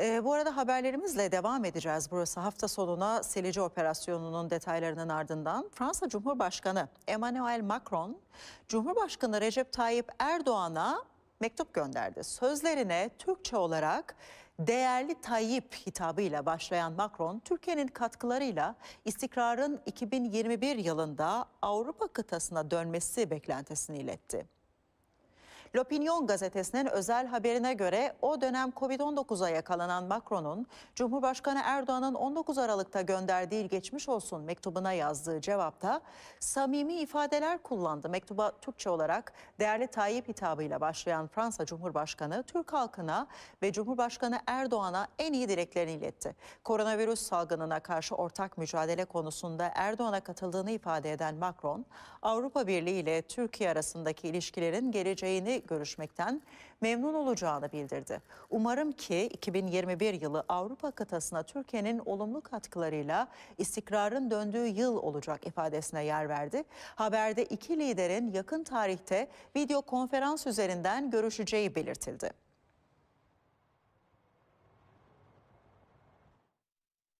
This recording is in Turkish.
E, bu arada haberlerimizle devam edeceğiz. Burası hafta sonuna silici operasyonunun detaylarının ardından Fransa Cumhurbaşkanı Emmanuel Macron, Cumhurbaşkanı Recep Tayyip Erdoğan'a mektup gönderdi. Sözlerine Türkçe olarak değerli Tayyip hitabıyla başlayan Macron, Türkiye'nin katkılarıyla istikrarın 2021 yılında Avrupa kıtasına dönmesi beklentisini iletti. L'Opinion gazetesinin özel haberine göre o dönem Covid-19'a yakalanan Macron'un Cumhurbaşkanı Erdoğan'ın 19 Aralık'ta gönderdiği geçmiş olsun mektubuna yazdığı cevapta samimi ifadeler kullandı. Mektuba Türkçe olarak değerli Tayyip hitabıyla başlayan Fransa Cumhurbaşkanı Türk halkına ve Cumhurbaşkanı Erdoğan'a en iyi dileklerini iletti. Koronavirüs salgınına karşı ortak mücadele konusunda Erdoğan'a katıldığını ifade eden Macron, Avrupa Birliği ile Türkiye arasındaki ilişkilerin geleceğini görüşmekten memnun olacağını bildirdi. Umarım ki 2021 yılı Avrupa kıtasına Türkiye'nin olumlu katkılarıyla istikrarın döndüğü yıl olacak ifadesine yer verdi. Haberde iki liderin yakın tarihte video konferans üzerinden görüşeceği belirtildi.